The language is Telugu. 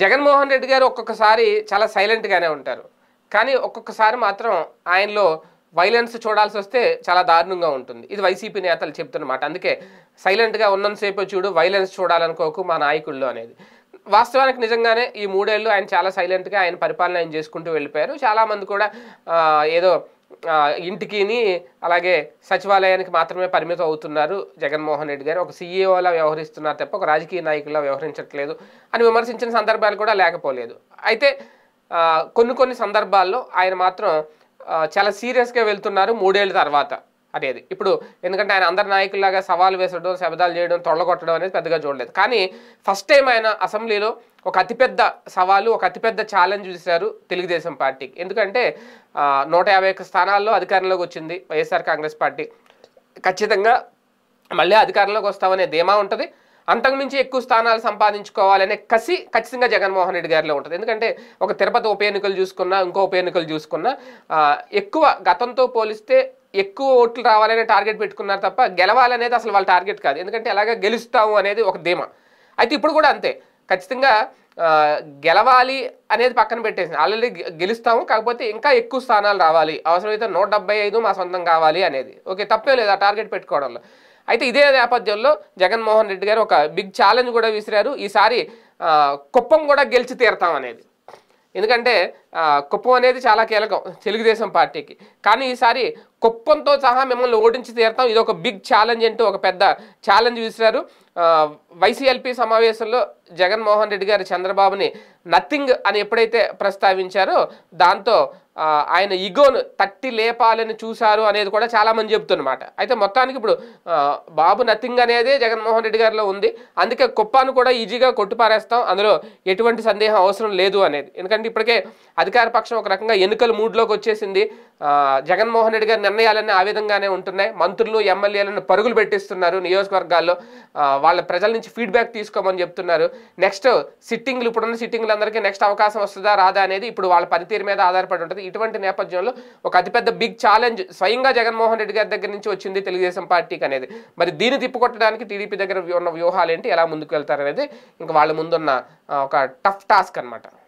జగన్మోహన్ రెడ్డి గారు ఒక్కొక్కసారి చాలా సైలెంట్గానే ఉంటారు కానీ ఒక్కొక్కసారి మాత్రం ఆయనలో వైలెన్స్ చూడాల్సి వస్తే చాలా దారుణంగా ఉంటుంది ఇది వైసీపీ నేతలు చెప్తున్నమాట అందుకే సైలెంట్గా ఉన్నంతసేపు చూడు వైలెన్స్ చూడాలనుకోకు మా నాయకుల్లో అనేది వాస్తవానికి నిజంగానే ఈ మూడేళ్ళు ఆయన చాలా సైలెంట్గా ఆయన పరిపాలన ఆయన చేసుకుంటూ వెళ్ళిపోయారు చాలామంది కూడా ఏదో ఇంటికిని అలాగే సచివాలయానికి మాత్రమే పరిమితం అవుతున్నారు జగన్మోహన్ రెడ్డి గారు ఒక సీఈఓలా వ్యవహరిస్తున్నారు తప్ప ఒక రాజకీయ నాయకులా వ్యవహరించట్లేదు అని విమర్శించిన సందర్భాలు కూడా లేకపోలేదు అయితే కొన్ని కొన్ని సందర్భాల్లో ఆయన మాత్రం చాలా సీరియస్గా వెళ్తున్నారు మూడేళ్ళ తర్వాత అనేది ఇప్పుడు ఎందుకంటే ఆయన అందరి నాయకులాగా సవాల్ వేసడం శబదాలు చేయడం తొళ్ళగొట్టడం అనేది పెద్దగా చూడలేదు కానీ ఫస్ట్ టైం ఆయన అసెంబ్లీలో ఒక అతిపెద్ద సవాలు ఒక అతిపెద్ద ఛాలెంజ్ చూశారు తెలుగుదేశం పార్టీకి ఎందుకంటే నూట యాభై ఒక్క స్థానాల్లో అధికారంలోకి వచ్చింది వైఎస్ఆర్ కాంగ్రెస్ పార్టీ ఖచ్చితంగా మళ్ళీ అధికారంలోకి వస్తామనే ధీమా ఉంటుంది అంతకుమించి ఎక్కువ స్థానాలు సంపాదించుకోవాలనే కసి ఖచ్చితంగా జగన్మోహన్ రెడ్డి గారిలో ఉంటుంది ఎందుకంటే ఒక తిరుపతి ఉప ఎన్నికలు చూసుకున్నా ఇంకో ఉప ఎన్నికలు చూసుకున్నా ఎక్కువ గతంతో పోలిస్తే ఎక్కువ ఓట్లు రావాలనే టార్గెట్ పెట్టుకున్నారు తప్ప గెలవాలనేది అసలు వాళ్ళ టార్గెట్ కాదు ఎందుకంటే అలాగే గెలుస్తాము అనేది ఒక ధీమా అయితే ఇప్పుడు కూడా అంతే ఖచ్చితంగా గెలవాలి అనేది పక్కన పెట్టేసి ఆల్రెడీ గెలుస్తాము కాకపోతే ఇంకా ఎక్కువ స్థానాలు రావాలి అవసరమైతే నూట డెబ్బై ఐదు మా సొంతం కావాలి అనేది ఓకే తప్పే లేదు ఆ టార్గెట్ పెట్టుకోవడంలో అయితే ఇదే నేపథ్యంలో జగన్మోహన్ రెడ్డి గారు ఒక బిగ్ ఛాలెంజ్ కూడా విసిరారు ఈసారి కుప్పం కూడా గెలిచి తీరతాం అనేది ఎందుకంటే కుప్పం అనేది చాలా కీలకం తెలుగుదేశం పార్టీకి కానీ ఈసారి కుప్పంతో సహా మిమ్మల్ని ఓడించి తీరతాం ఇది ఒక బిగ్ ఛాలెంజ్ అంటూ ఒక పెద్ద ఛాలెంజ్ విసిరారు వైసీఎల్పీ సమావేశంలో జగన్మోహన్ రెడ్డి గారు చంద్రబాబుని నథింగ్ అని ఎప్పుడైతే ప్రస్తావించారో దాంతో ఆయన ఇగోను తట్టి లేపాలని చూశారు అనేది కూడా చాలామంది చెబుతున్నమాట అయితే మొత్తానికి ఇప్పుడు బాబు నథింగ్ అనేది జగన్మోహన్ రెడ్డి గారిలో ఉంది అందుకే కుప్పాను కూడా ఈజీగా కొట్టుపారేస్తాం అందులో ఎటువంటి సందేహం అవసరం లేదు అనేది ఎందుకంటే ఇప్పటికే అధికార పక్షం ఒక రకంగా ఎన్నికల మూడ్లోకి వచ్చేసింది జగన్మోహన్ రెడ్డి గారి నిర్ణయాలన్నీ ఆ విధంగానే ఉంటున్నాయి మంత్రులు ఎమ్మెల్యేలను పరుగులు పెట్టిస్తున్నారు నియోజకవర్గాల్లో వాళ్ళ ప్రజల నుంచి ఫీడ్బ్యాక్ తీసుకోమని చెప్తున్నారు నెక్స్ట్ సిట్టింగ్లు ఇప్పుడున్న సిట్టింగ్లందరికీ నెక్స్ట్ అవకాశం వస్తుందా రాదా అనేది ఇప్పుడు వాళ్ళ పనితీరు మీద ఆధారపడి ఉంటుంది ఇటువంటి నేపథ్యంలో ఒక అతిపెద్ద బిగ్ ఛాలెంజ్ స్వయంగా జగన్మోహన్ రెడ్డి గారి దగ్గర నుంచి వచ్చింది తెలుగుదేశం పార్టీకి అనేది మరి దీన్ని తిప్పుకొట్టడానికి టీడీపీ దగ్గర ఉన్న వ్యూహాలు ఏంటి ఎలా ముందుకు వెళ్తారనేది ఇంకా వాళ్ళ ముందున్న ఒక టఫ్ టాస్క్ అనమాట